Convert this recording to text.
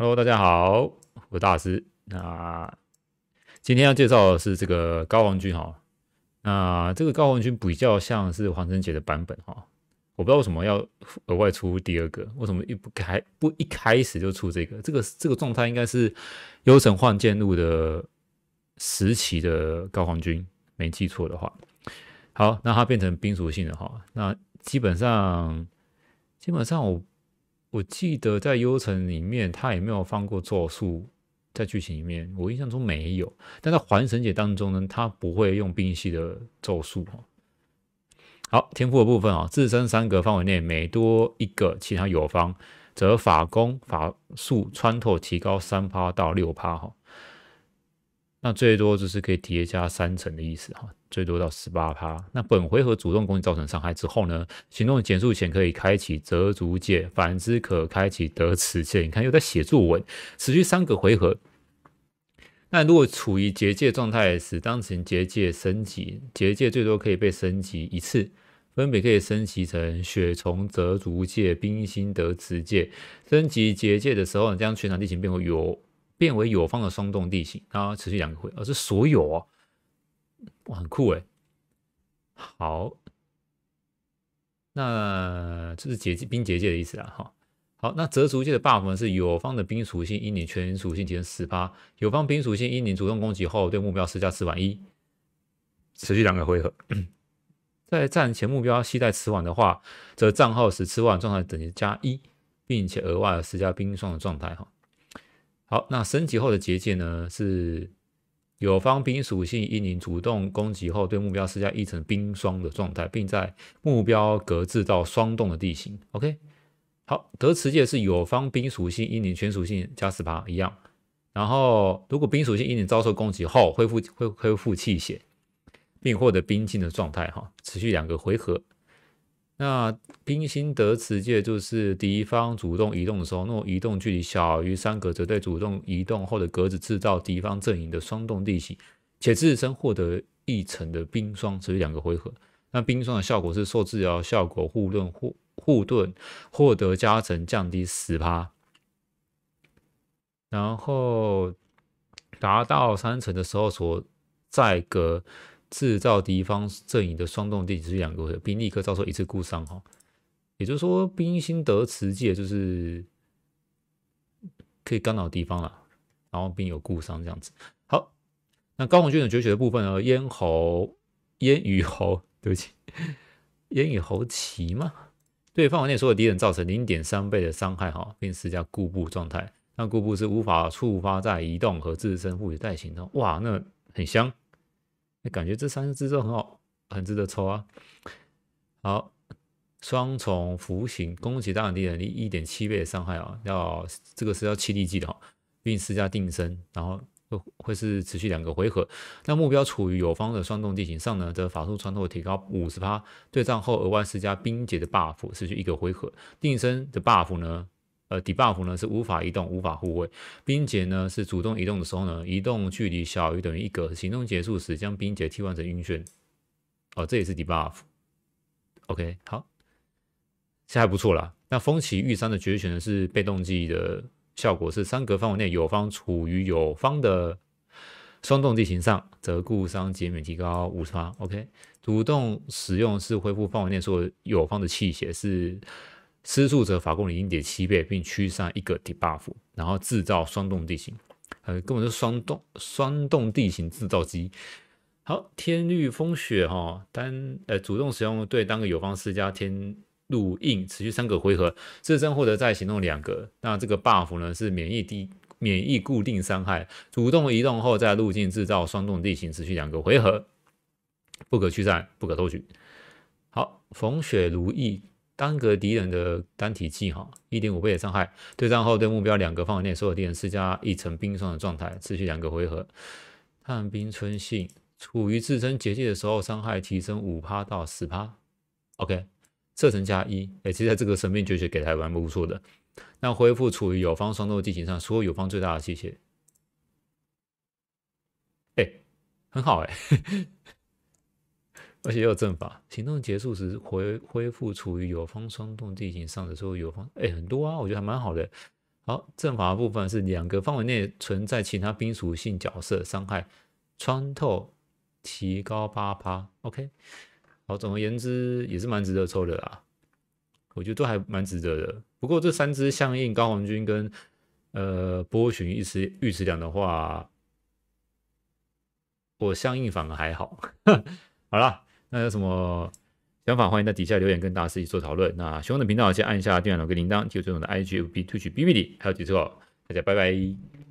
Hello，大家好，我是大师。那今天要介绍的是这个高皇军哈。那这个高皇军比较像是黄仁杰的版本哈。我不知道为什么要额外出第二个，为什么一不开不一开始就出这个？这个这个状态应该是幽城幻剑录的时期的高皇军，没记错的话。好，那它变成冰属性的哈。那基本上基本上我。我记得在幽城里面，他也没有放过咒术，在剧情里面我印象中没有。但在环神界当中呢，他不会用冰系的咒术哦。好，天赋的部分啊，自身三格范围内每多一个，其他友方则法攻法术穿透提高三趴到六趴哈。那最多就是可以叠加三层的意思哈，最多到十八趴。那本回合主动攻击造成伤害之后呢，行动减速前可以开启折足戒，反之可开启得持戒，你看又在写作文，持续三个回合。那如果处于结界状态时，当前结界升级，结界最多可以被升级一次，分别可以升级成雪虫折足戒、冰心得持戒。升级结界的时候，将全场地形变为有变为友方的霜冻地形，然后持续两个回合，而是所有哦，哇，很酷诶。好，那这是结冰结界的意思啦，哈。好，那折竹界的 buff 呢？是有方的冰属性阴你全属性提升十趴，友方冰属性阴你主动攻击后对目标施加磁缓一，持续两个回合。在战前目标携带磁网的话，则战后使磁网状态等级加一，并且额外施加冰霜的状态，哈。好，那升级后的结界呢？是有方冰属性一领主动攻击后，对目标施加一层冰霜的状态，并在目标格制到霜冻的地形。OK，好，得持界是有方冰属性一领全属性加十八一样。然后，如果冰属性一领遭受攻击后，恢复恢恢复气血，并获得冰晶的状态，哈，持续两个回合。那冰心得此戒就是敌方主动移动的时候，那种移动距离小于三格，则对主动移动后的格子制造敌方阵营的霜冻地形，且自身获得一层的冰霜，持续两个回合。那冰霜的效果是受治疗效果护盾护护盾获得加成降低十趴，然后达到三层的时候所在格。制造敌方阵营的双动地，只是两个兵立刻遭受一次固伤哈，也就是说兵心得持界就是可以干扰敌方了，然后兵有固伤这样子。好，那高红军的绝学的部分呢？咽喉咽与喉，对不起，咽与喉齐嘛，对，范围内所有敌人造成零点三倍的伤害哈，并施加固步状态，那固步是无法触发在移动和自身物理带行动。哇，那很香。感觉这三支都很好，很值得抽啊！好，双重浮行攻击大量敌人，一一点七倍的伤害啊！要这个是要七力技的哈，并施加定身，然后会会是持续两个回合。那目标处于友方的双动地形上呢，则法术穿透提高五十%，对战后额外施加冰结的 buff，持续一个回合。定身的 buff 呢？呃，debuff 呢是无法移动，无法护卫。冰结呢是主动移动的时候呢，移动距离小于等于一格，行动结束时将冰结替换成晕眩。哦，这也是 debuff。OK，好，这还不错了。那风起玉山的绝选呢是被动技的效果是三格范围内友方处于友方的双动地形上，则固伤减免提高五十%。OK，主动使用是恢复范围内所有友方的气血是。吃素者法攻零点七倍，并驱散一个 debuff，然后制造霜冻地形，呃，根本是霜冻霜冻地形制造机。好，天律风雪哈，单呃主动使用对当个友方施加天路印，持续三个回合，自身获得再行动两个。那这个 buff 呢是免疫低免疫固定伤害，主动移动后在路径制造霜冻地形，持续两个回合，不可驱散，不可偷取。好，逢雪如意。单格敌人的单体技哈，一点五倍的伤害。对战后对目标两个范围内所有敌人施加一层冰霜的状态，持续两个回合。探冰春信处于自身结界的时候，伤害提升五趴到十趴。OK，射程加一。哎，其实在这个神秘绝学给的还蛮不错的。那恢复处于友方双斗地形上所有友方最大的气血。哎，很好哎。而且也有阵法，行动结束时回恢复处于友方霜冻地形上的时候友方哎很多啊，我觉得还蛮好的。好，阵法的部分是两个范围内存在其他冰属性角色伤害穿透提高八趴。OK，好，总而言之也是蛮值得抽的啦，我觉得都还蛮值得的。不过这三只相应高红军跟呃波旬玉迟玉迟两的话，我相应反而还好。好了。那有什么想法，欢迎在底下留言，跟大师一起做讨论。那喜欢的频道，先按一下订阅跟铃铛，就入尊荣的 IGFB Twitch、b b l 还有几哦。大家拜拜。